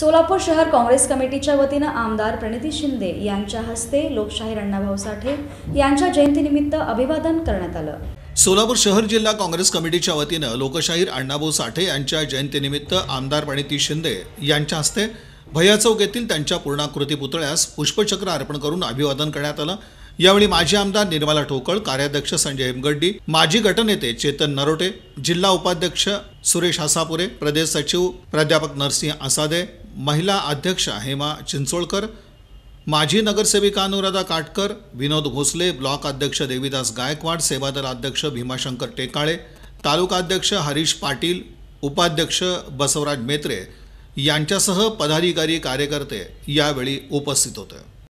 सोलापूर शहर काँग्रेस कमिटीच्या वतीनं आमदार प्रणिती शिंदे यांच्या हस्ते लोकशाहीर अण्णाभाऊ साठे यांच्या जयंतीनिमित्त अभिवादन करण्यात आलं सोलापूर शहर जिल्हा काँग्रेस कमिटीच्या वतीनं लोकशाहीर अण्णाभाऊ साठे यांच्या जयंतीनिमित्त आमदार प्रणिती शिंदे यांच्या हस्ते भैया चौक येथील त्यांच्या पूर्णाकृती पुतळ्यास पुष्पचक्र अर्पण करून अभिवादन करण्यात आलं यावेळी माजी आमदार निर्मला ठोकळ कार्याध्यक्ष संजय हेमगड्डी माजी गटनेते चेतन नरोटे जिल्हा उपाध्यक्ष सुरेश हसापुरे प्रदेश सचिव प्राध्यापक नरसिंह आसादे महिला अध्यक्ष हेमा चिंचोळकर माजी नगरसेविका अनुराधा काटकर विनोद भोसले ब्लॉक अध्यक्ष देवीदास गायकवाड सेवादल अध्यक्ष भीमाशंकर टेकाळे तालुका अध्यक्ष हरीश पाटील उपाध्यक्ष बसवराज मेत्रे यांच्यासह पदाधिकारी कार्यकर्ते यावेळी उपस्थित होते